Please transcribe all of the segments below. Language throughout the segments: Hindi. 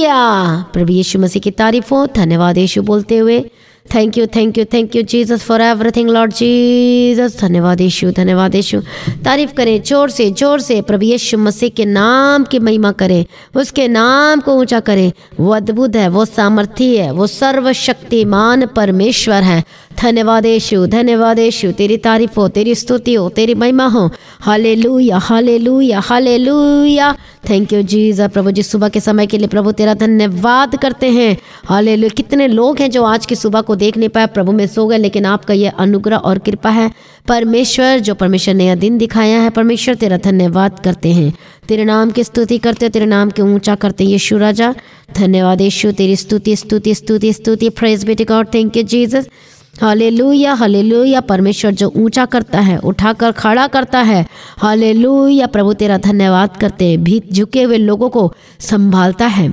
हालेलुया प्रभु यीशु मसीह की तारीफ हो धन्यवाद यीशु बोलते हुए thank you thank you thank you Jesus for everything Lord Jesus धन्यवाद यीशु धन्यवाद यीशु तारीफ करें जोर से जोर से प्रभु यीशु मसीह के नाम की महिमा करें उसके नाम को ऊंचा करें वो अद्भुत है वो सामर्थी है वो सर्वशक्तिमान परमेश्वर है धन्यवादेशु धन्यवादेशु तेरी तारीफ हो तेरी स्तुति हो तेरी महिमा हो हाले लूया हाले लूया हाले लूया थैंक यू जीजा प्रभु जी सुबह के समय के लिए प्रभु तेरा धन्यवाद करते हैं हाले लू कितने लोग हैं जो आज की सुबह को देख नहीं पाए प्रभु में सो गए लेकिन आपका यह अनुग्रह और कृपा है परमेश्वर जो परमेश्वर ने यह दिन दिखाया है परमेश्वर तेरा धन्यवाद करते हैं तेरे नाम की स्तुति करते तेरे नाम के ऊंचा करते यीशु राजा धन्यवाद यीशु तेरी स्तुति स्तुति स्तुति स्तुति praise be to God thank you Jesus hallelujah hallelujah परमेश्वर जो ऊंचा करता है उठाकर खड़ा करता है हलेलुया प्रभु तेरा धन्यवाद करते हैं भीत झुके हुए लोगों को संभालता है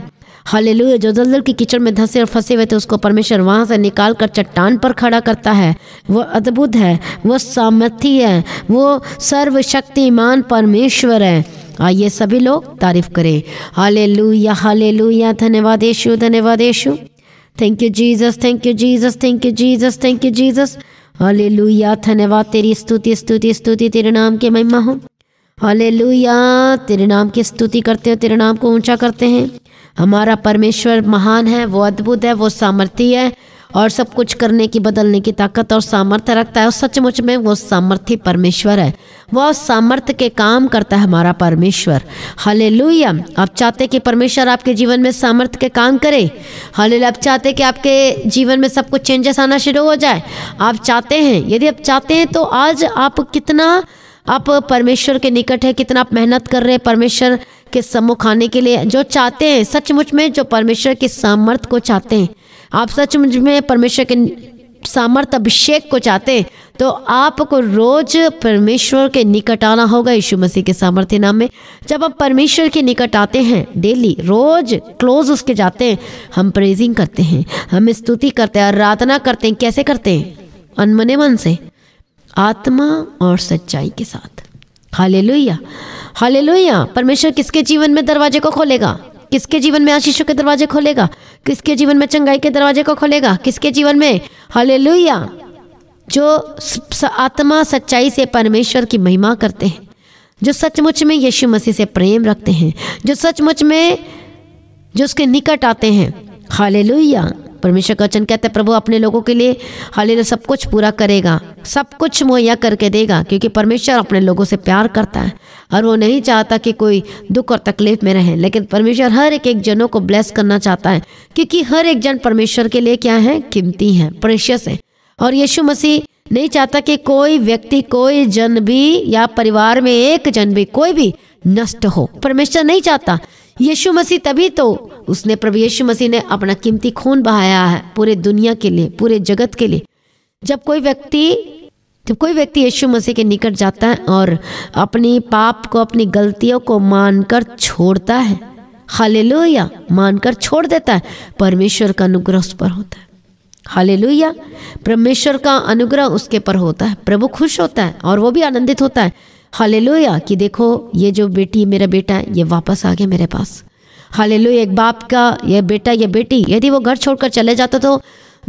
हलेलुया जो दलदल की कीचड़ में धंसे और फंसे हुए थे उसको परमेश्वर वहाँ से निकाल कर चट्टान पर खड़ा करता है वो अद्भुत है वो सामर्थ्य है वो सर्वशक्तिमान परमेश्वर है आइए सभी लोग तारीफ करें हाले लुया हाले लुया धन्यवाद यशु धन्यवाद Yeshu thank you Jesus thank you Jesus thank you Jesus thank you Jesus hallelujah धन्यवाद तेरी स्तुति स्तुति स्तुति तेरे नाम के महिमा हो हले लुया तेरे नाम की स्तुति करते हैं तेरे नाम को ऊंचा करते हैं हमारा परमेश्वर महान है वो अद्भुत है वो सामर्थ्य है और सब कुछ करने की बदलने की ताकत और सामर्थ्य रखता है और सचमुच में वो सामर्थ्य परमेश्वर है वह सामर्थ्य के काम करता है हमारा परमेश्वर हले आप चाहते कि परमेश्वर आपके जीवन में सामर्थ्य के काम करे हले आप चाहते कि आपके जीवन में सब कुछ चेंजेस आना शुरू हो जाए आप चाहते हैं यदि आप चाहते हैं तो आज आप कितना आप परमेश्वर के निकट है कितना आप मेहनत कर रहे हैं परमेश्वर के सम्मुख आने के लिए जो चाहते हैं सचमुच में जो परमेश्वर के सामर्थ को चाहते हैं आप सचमुच में परमेश्वर के सामर्थ अभिषेक को चाहते हैं तो आपको रोज परमेश्वर के निकट आना होगा यीशु मसीह के सामर्थ्य नाम में जब आप परमेश्वर के निकट आते हैं डेली रोज क्लोज उसके जाते हैं हम प्रेजिंग करते हैं हम स्तुति करते हैं आराधना करते हैं कैसे करते हैं अनमने मन से आत्मा और सच्चाई के साथ हाले लोहिया हाले लोहिया परमेश्वर किसके जीवन में दरवाजे को खोलेगा किसके जीवन में आशीषों के दरवाजे खोलेगा किसके जीवन में चंगाई के दरवाजे को खोलेगा किसके जीवन में हाले जो आत्मा सच्चाई से परमेश्वर की महिमा करते हैं जो सचमुच में यीशु मसीह से प्रेम रखते हैं जो सचमुच में जो उसके निकट आते हैं हाले परमेश्वर का वचन कहते हैं प्रभु अपने लोगों के लिए हाल सब कुछ पूरा करेगा सब कुछ मुहैया करके देगा क्योंकि परमेश्वर अपने लोगों से प्यार करता है और वो नहीं चाहता कि कोई दुख और तकलीफ में रहे लेकिन परमेश्वर हर एक एक जनों को ब्लेस करना चाहता है क्योंकि हर एक जन परमेश्वर के लिए क्या है कीमती है प्रेशियस है और यीशु मसीह नहीं चाहता कि कोई व्यक्ति कोई जन भी या परिवार में एक जन भी कोई भी नष्ट हो परमेश्वर नहीं चाहता यीशु मसीह तभी तो उसने प्रभु यीशु मसीह ने अपना कीमती खून बहाया है पूरे दुनिया के लिए पूरे जगत के लिए जब कोई व्यक्ति जब कोई व्यक्ति यीशु मसीह के निकट जाता है और अपनी पाप को अपनी गलतियों को मानकर छोड़ता है लोहिया मानकर छोड़ देता है परमेश्वर का अनुग्रह उस पर होता है लोहिया परमेश्वर का अनुग्रह उसके पर होता है प्रभु खुश होता है और वो भी आनंदित होता है हाले कि देखो ये जो बेटी मेरा बेटा है ये वापस आ गया मेरे पास हाले एक बाप का यह बेटा या बेटी यदि वो घर छोड़कर चले जाता तो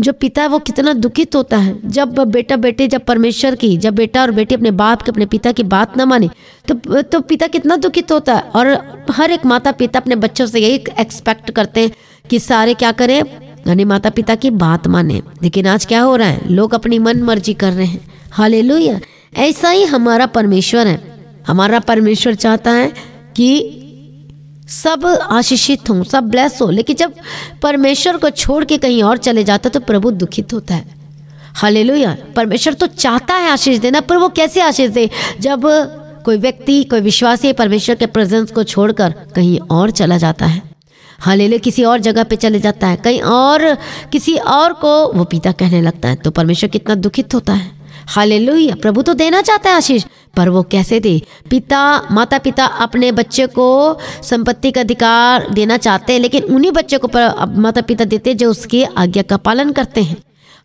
जो पिता है वो कितना दुखित होता है जब बेटा बेटे जब परमेश्वर की जब बेटा और बेटी अपने बाप के अपने पिता की बात ना माने तो तो पिता कितना दुखित होता है और हर एक माता पिता अपने बच्चों से यही एक्सपेक्ट करते हैं कि सारे क्या करें यानी माता पिता की बात माने लेकिन आज क्या हो रहा है लोग अपनी मन मर्जी कर रहे हैं हालेलुया ऐसा ही हमारा परमेश्वर है हमारा परमेश्वर चाहता है कि सब आशीषित हों सब ब्लेस हो लेकिन जब परमेश्वर को छोड़ के कहीं और चले जाता तो प्रभु दुखित होता है हालेलुया परमेश्वर तो चाहता है आशीष देना पर वो कैसे आशीष दे जब कोई व्यक्ति कोई विश्वासी परमेश्वर के प्रेजेंस को छोड़कर कहीं और चला जाता है हालेलुया किसी और जगह पे चले जाता है कहीं और किसी और को वो पिता कहने लगता है तो परमेश्वर कितना दुखित होता है हाले प्रभु तो देना चाहता है आशीष पर वो कैसे दे पिता माता पिता अपने बच्चे को संपत्ति का अधिकार देना चाहते हैं लेकिन उन्हीं बच्चों को माता पिता देते जो उसकी आज्ञा का पालन करते हैं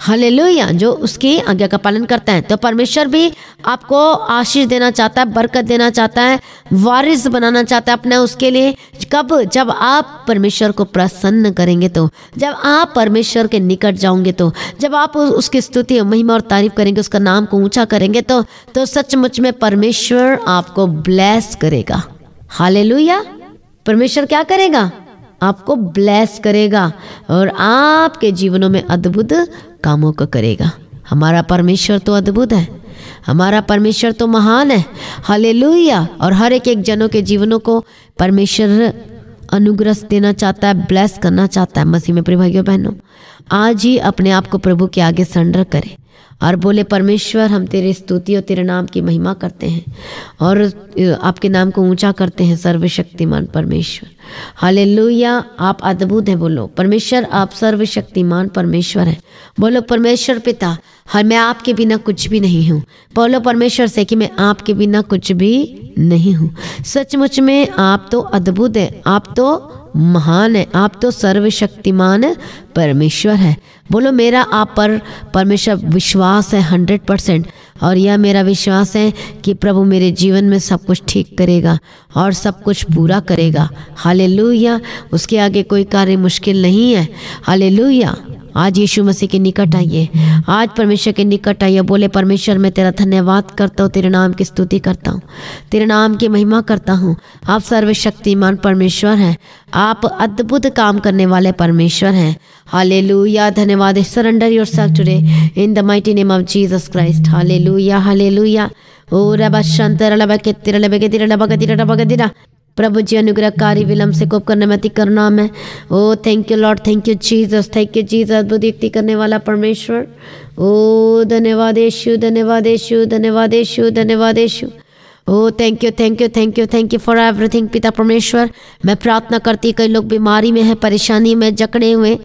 हालेलुया जो उसकी आज्ञा का पालन करते हैं तो परमेश्वर भी आपको आशीष देना चाहता है बरकत देना चाहता है वारिस बनाना चाहता है अपना उसके लिए कब जब आप परमेश्वर को प्रसन्न करेंगे तो जब आप परमेश्वर के निकट जाओगे तो जब आप उसकी स्तुति महिमा और तारीफ करेंगे उसका नाम को ऊँचा करेंगे तो, तो सचमुच में परमेश्वर आपको ब्लेस करेगा हालेलुया परमेश्वर क्या करेगा आपको ब्लेस करेगा और आपके जीवनों में अद्भुत कामों को करेगा हमारा परमेश्वर तो अद्भुत है हमारा परमेश्वर तो महान है हले और हर एक एक जनों के जीवनों को परमेश्वर अनुग्रह देना चाहता है ब्लेस करना चाहता है मसीह में प्रिय भाइयों बहनों आज ही अपने आप को प्रभु के आगे संडर करें और बोले परमेश्वर हम तेरे स्तुति और तेरे नाम की महिमा करते हैं और आपके नाम को ऊंचा करते हैं सर्वशक्तिमान परमेश्वर हाले आप अद्भुत हैं बोलो परमेश्वर आप सर्वशक्तिमान परमेश्वर हैं बोलो परमेश्वर पिता हर मैं आपके बिना कुछ भी नहीं हूँ बोलो परमेश्वर से कि मैं आपके बिना कुछ भी नहीं हूँ सचमुच में आप तो अद्भुत हैं आप तो महान है आप तो सर्वशक्तिमान परमेश्वर है बोलो मेरा आप पर परमेश्वर विश्वास है हंड्रेड परसेंट और यह मेरा विश्वास है कि प्रभु मेरे जीवन में सब कुछ ठीक करेगा और सब कुछ पूरा करेगा हाले उसके आगे कोई कार्य मुश्किल नहीं है हाले आज यीशु मसीह के निकट आइए आज परमेश्वर के निकट आइए बोले परमेश्वर मैं तेरा धन्यवाद करता हूँ तेरे नाम की स्तुति करता हूँ तेरे नाम की महिमा करता हूँ आप सर्वशक्तिमान परमेश्वर हैं आप अद्भुत काम करने वाले परमेश्वर हैं हाले लूया धन्यवाद surrender yourself today in the mighty name of Jesus Christ hallelujah हाले लुया ओ रबा शांत रबा के तिर रबा के तिर लबा के तिर लबा के तिरा प्रभु जी अनुग्रह कार्य विलंब से कोप करने में अति करुणा में ओ thank you Lord thank you Jesus thank you Jesus अद्भुत युक्ति करने वाला परमेश्वर ओ धन्यवाद यशु धन्यवाद यशु धन्यवाद यशु धन्यवाद यशु ओ thank you thank you thank you thank you for everything पिता परमेश्वर मैं प्रार्थना करती कई लोग बीमारी में है परेशानी में जकड़े हुए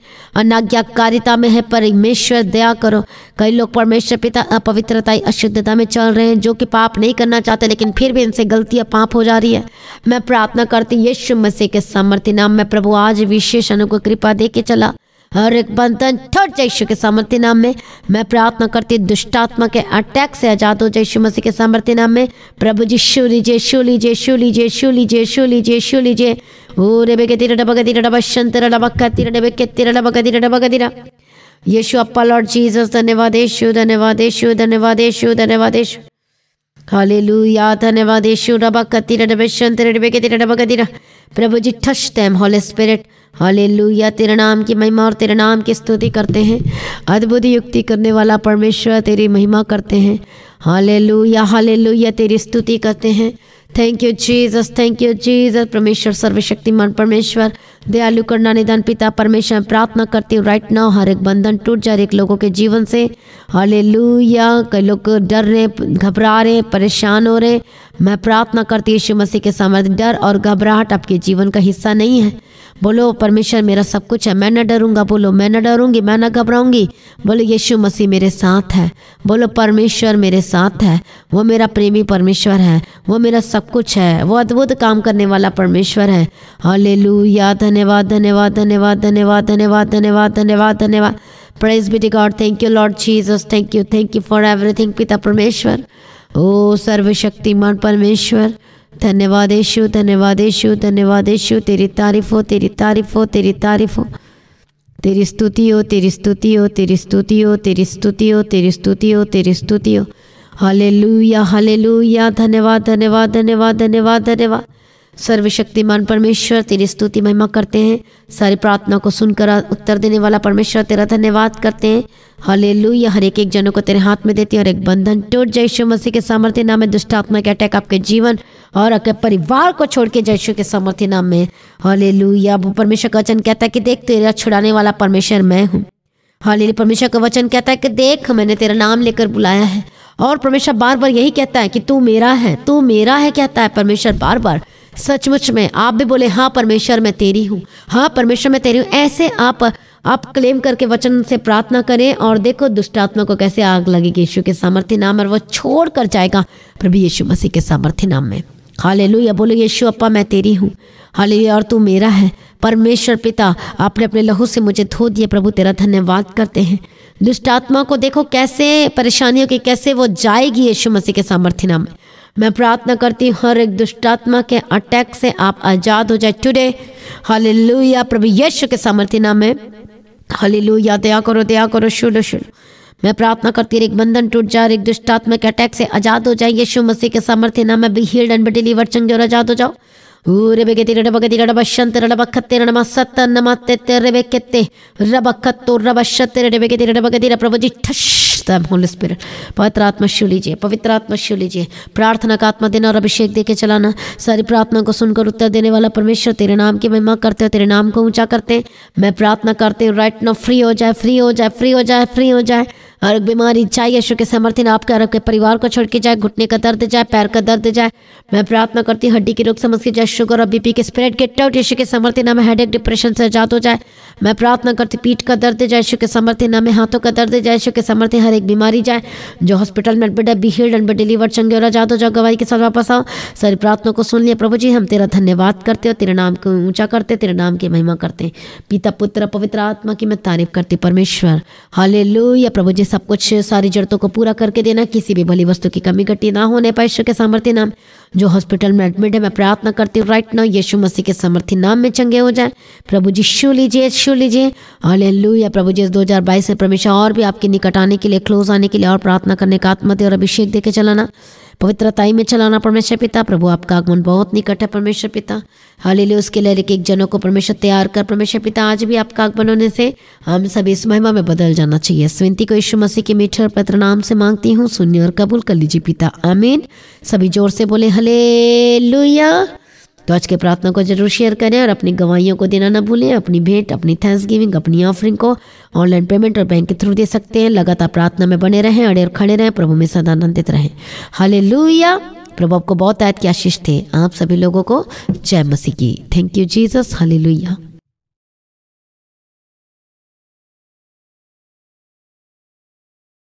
अनाज्ञाकारिता में है परमेश्वर दया करो कई लोग परमेश्वर पिता अपवित्रता अशुद्धता में चल रहे हैं जो कि पाप नहीं करना चाहते लेकिन फिर भी इनसे गलतियाँ पाप हो जा रही है मैं प्रार्थना करती यीशु मसीह के सामर्थ्य नाम में प्रभु आज विशेष अनुग्रह कृपा दे के चला हर एक बंधन छोड़ जयशु के सामर्थ्य नाम में मैं प्रार्थना करती दुष्टात्मा के अटैक से आजाद हो जयशु मसीह के सामर्थ्य नाम में प्रभु जी शु लीजिए शु लीजिए शु लीजिए शु लीजिए शु लीजिए शु लीजिए ओ बेगे तिर तिरा तिर तिरा शंतर शंत तिर तिरा डबे के तिर डबा तिरा डबा तिरा यीशु अप्पा लॉर्ड जीसस धन्यवाद यशु धन्यवाद यशु धन्यवाद यशु धन्यवाद यीशु हालेलुया धन्यवाद यीशु रबा कतिरा डबे शंत डबे के तिरा तिरा प्रभु जी touch them Holy Spirit hallelujah तेरे नाम की महिमा और तेरे नाम की स्तुति करते हैं अद्भुत युक्ति करने वाला परमेश्वर तेरी महिमा करते हैं हालेलुया हालेलुया तेरी स्तुति करते हैं thank you Jesus thank you Jesus परमेश्वर सर्वशक्तिमान परमेश्वर दयालु करना निधन पिता परमेश्वर प्रार्थना करती हूँ राइट नाउ हर एक बंधन टूट जा रहे एक लोगों के जीवन से हाले लूया कई लोग डर रहे घबरा रहे परेशान हो रहे मैं प्रार्थना करती हूँ यीशु मसीह के सामर्थ्य डर और घबराहट आपके जीवन का हिस्सा नहीं है बोलो परमेश्वर मेरा सब कुछ है मैं न डरूंगा बोलो मैं न डरूंगी मैं न घबराऊंगी बोलो यीशु मसीह मेरे साथ है बोलो परमेश्वर मेरे साथ है वो मेरा प्रेमी परमेश्वर है वो मेरा सब कुछ है वो अद्भुत काम करने वाला परमेश्वर है हले धन्यवाद धन्यवाद धन्यवाद धन्यवाद धन्यवाद धन्यवाद धन्यवाद धन्यवाद praise be to God thank you Lord Jesus thank you thank you for everything पिता परमेश्वर ओ सर्वशक्तिमान परमेश्वर धन्यवाद यशु धन्यवाद यशु धन्यवाद यशु तेरी तारीफ हो तेरी तारीफ हो तेरी तारीफ हो तेरी स्तुति हो तेरी स्तुति हो तेरी स्तुति हो तेरी स्तुति हो तेरी स्तुति हो तेरी स्तुति हो हाले लू या हाले लू या धन्यवाद धन्यवाद धन्यवाद धन्यवाद धन्यवाद सर्वशक्तिमान परमेश्वर तेरी स्तुति महिमा करते हैं सारी प्रार्थना को सुनकर उत्तर देने वाला परमेश्वर तेरा धन्यवाद करते हैं हले लुया हर एक एक जनों को तेरे हाथ में देती है और एक बंधन टूट जयशु मसीह के सामर्थ्य नाम में दुष्ट आत्मा के अटैक आपके जीवन और आपके परिवार को छोड़ के जयशु के सामर्थ्य नाम में हले या परमेश्वर का वचन कहता है कि देख तेरा छुड़ाने वाला परमेश्वर मैं हूँ हले परमेश्वर का वचन कहता है कि देख मैंने तेरा नाम लेकर बुलाया है और परमेश्वर बार बार यही कहता है कि तू मेरा है तू मेरा है कहता है परमेश्वर बार बार सचमुच में आप भी बोले हाँ परमेश्वर मैं तेरी हूँ हाँ परमेश्वर मैं तेरी हूँ ऐसे आप आप क्लेम करके वचन से प्रार्थना करें और देखो दुष्टात्मा को कैसे आग लगेगी यीशु के सामर्थ्य नाम और वो छोड़ कर जाएगा प्रभु यीशु मसीह के सामर्थ्य नाम में हाले लुया बोलो यीशु अपा मैं तेरी हूँ हाले और तू मेरा है परमेश्वर पिता आपने अपने लहू से मुझे धो दिया प्रभु तेरा धन्यवाद करते हैं दुष्टात्मा को देखो कैसे परेशानियों की कैसे वो जाएगी यीशु मसीह के सामर्थ्य नाम में मैं प्रार्थना करती हूँ हर एक दुष्टात्मा के अटैक से आप आज़ाद हो जाए टुडे हालेलुया प्रभु यीशु के सामर्थ्य नाम में हालेलुया दया करो दया करो शुलो शुलो मैं प्रार्थना करती हूँ एक बंधन टूट जाए एक दुष्टात्मा के अटैक से आज़ाद हो जाए यीशु मसीह के सामर्थ्य नाम में बी हील्ड एंड डिलीवर चंगे और आज़ाद हो जाओ ಊರೆ ಬೆಗೆ ತಿ ರಡ ಬಗದಿ ರಡ ಬಶಂತ ರಡ ಬಕ್ಕತ್ತೆ ರಣ ಮಸತ್ತ ನಮ್ಮ ತೆತ್ತೆ ರೆಬೆಕ್ಕೆತ್ತೆ ರಬ ಕತ್ತು ರಬ ಶತ್ತೆ ರಡ ಬೆಗೆ ತಿ ರಡ ಬಗದಿ ರಪ್ರಭುಜಿ ಠಶ್ द होली स्पिरिट पवित्र आत्मा शिव लीजिए पवित्र आत्मा शिव लीजिए प्रार्थना का आत्मा देना और अभिषेक देके चलाना सारी प्रार्थना को सुनकर उत्तर देने वाला परमेश्वर तेरे नाम की महिमा करते हो तेरे नाम को ऊंचा करते हैं मैं प्रार्थना करती हूँ राइट ना फ्री हो जाए फ्री हो जाए फ्री हो जाए फ्री हो जाए हर बीमारी चाहे यशु के समर्थन आपके हर के परिवार को छोड़ के जाए घुटने का दर्द जाए पैर का दर्द जाए मैं प्रार्थना करती हूँ हड्डी की रोग समझ के जाए शुगर और बीपी के स्प्रेड गेट आउट यशु के समर्थन हमें हेड डिप्रेशन से आजाद हो जाए मैं प्रार्थना करती पीठ का दर्द जाए यशु के समर्थन हमें हाथों का दर्द जाए यशु के समर्थन हर एक बीमारी जाए जो हॉस्पिटल में एडमिट है बी एंड डिलीवर चंगे और आजाद हो जाओ गवाही के साथ वापस आओ सारी प्रार्थना को सुन लिया प्रभु जी हम तेरा धन्यवाद करते हो तेरे नाम को ऊंचा करते तेरे नाम की महिमा करते पिता पुत्र पवित्र आत्मा की मैं तारीफ करती परमेश्वर हाले प्रभु जी सब कुछ सारी जरूरतों को पूरा करके देना किसी भी भली वस्तु की कमी घटी ना होने पर ईश्वर के सामर्थ्य नाम जो हॉस्पिटल में एडमिट है मैं प्रार्थना करती हूँ राइट ना यीशु मसीह के सामर्थ्य नाम में चंगे हो जाए प्रभु जी शू लीजिए शू लीजिए हाले या प्रभु जी दो हज़ार बाईस में परमेश्वर और भी आपके निकट आने के लिए क्लोज आने के लिए और प्रार्थना करने का दे और अभिषेक देके चलाना पवित्रताई में चलाना परमेश्वर पिता प्रभु आपका आगमन बहुत निकट है परमेश्वर पिता हाल ही उसके लिए एक जनों को परमेश्वर तैयार कर परमेश्वर पिता आज भी आपका आगमन होने से हम सब इस महिमा में बदल जाना चाहिए स्विंती को यीशु मसीह के मीठे और पत्र नाम से मांगती हूँ सुनिए और कबूल कर लीजिए पिता आमीन सभी जोर से बोले हले लुया तो आज के प्रार्थना को जरूर शेयर करें और अपनी गवाइयों को देना ना भूलें अपनी भेंट अपनी थैंक्स गिविंग अपनी ऑफरिंग को ऑनलाइन पेमेंट और बैंक के थ्रू दे सकते हैं लगातार प्रार्थना में बने रहें अड़े और खड़े रहें प्रभु में सदानंदित आनंदित रहें हाले प्रभु आपको बहुत आयत की आशीष थे आप सभी लोगों को जय मसीह की थैंक यू जीसस लुइया